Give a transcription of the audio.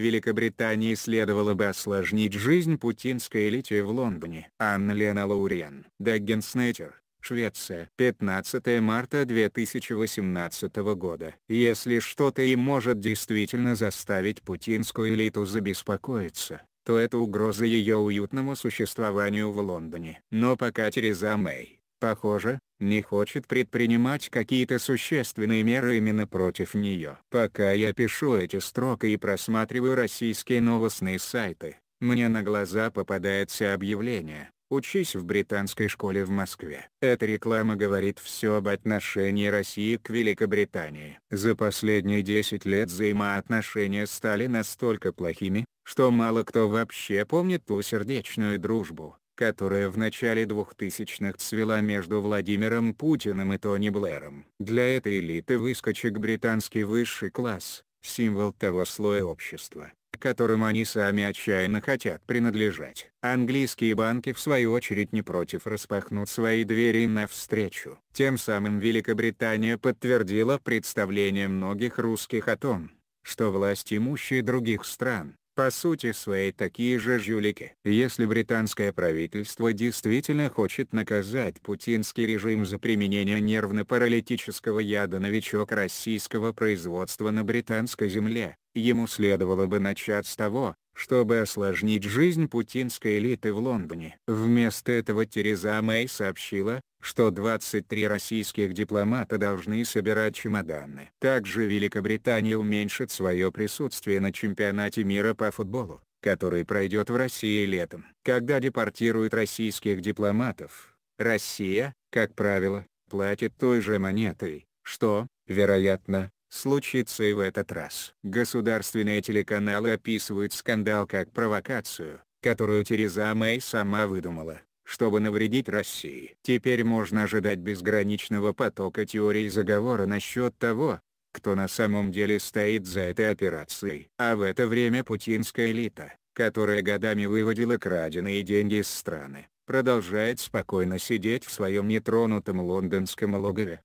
Великобритании следовало бы осложнить жизнь путинской элите в Лондоне. Анна Лена Лауриан, Даггенснейтер, Швеция. 15 марта 2018 года. Если что-то и может действительно заставить путинскую элиту забеспокоиться, то это угроза ее уютному существованию в Лондоне. Но пока Тереза Мэй похоже, не хочет предпринимать какие-то существенные меры именно против нее. Пока я пишу эти строки и просматриваю российские новостные сайты, мне на глаза попадается объявление «Учись в британской школе в Москве». Эта реклама говорит все об отношении России к Великобритании. За последние 10 лет взаимоотношения стали настолько плохими, что мало кто вообще помнит ту сердечную дружбу, которая в начале 2000-х цвела между Владимиром Путиным и Тони Блэром. Для этой элиты выскочек британский высший класс, символ того слоя общества, которым они сами отчаянно хотят принадлежать. Английские банки в свою очередь не против распахнут свои двери навстречу. Тем самым Великобритания подтвердила представление многих русских о том, что власть имущие других стран, по сути своей такие же жюлики, Если британское правительство действительно хочет наказать путинский режим за применение нервно-паралитического яда «Новичок» российского производства на британской земле, Ему следовало бы начать с того, чтобы осложнить жизнь путинской элиты в Лондоне. Вместо этого Тереза Мэй сообщила, что 23 российских дипломата должны собирать чемоданы. Также Великобритания уменьшит свое присутствие на чемпионате мира по футболу, который пройдет в России летом. Когда депортируют российских дипломатов, Россия, как правило, платит той же монетой, что, вероятно, случится и в этот раз. Государственные телеканалы описывают скандал как провокацию, которую Тереза Мэй сама выдумала, чтобы навредить России. Теперь можно ожидать безграничного потока теорий заговора насчет того, кто на самом деле стоит за этой операцией. А в это время путинская элита, которая годами выводила краденые деньги из страны, продолжает спокойно сидеть в своем нетронутом лондонском логове.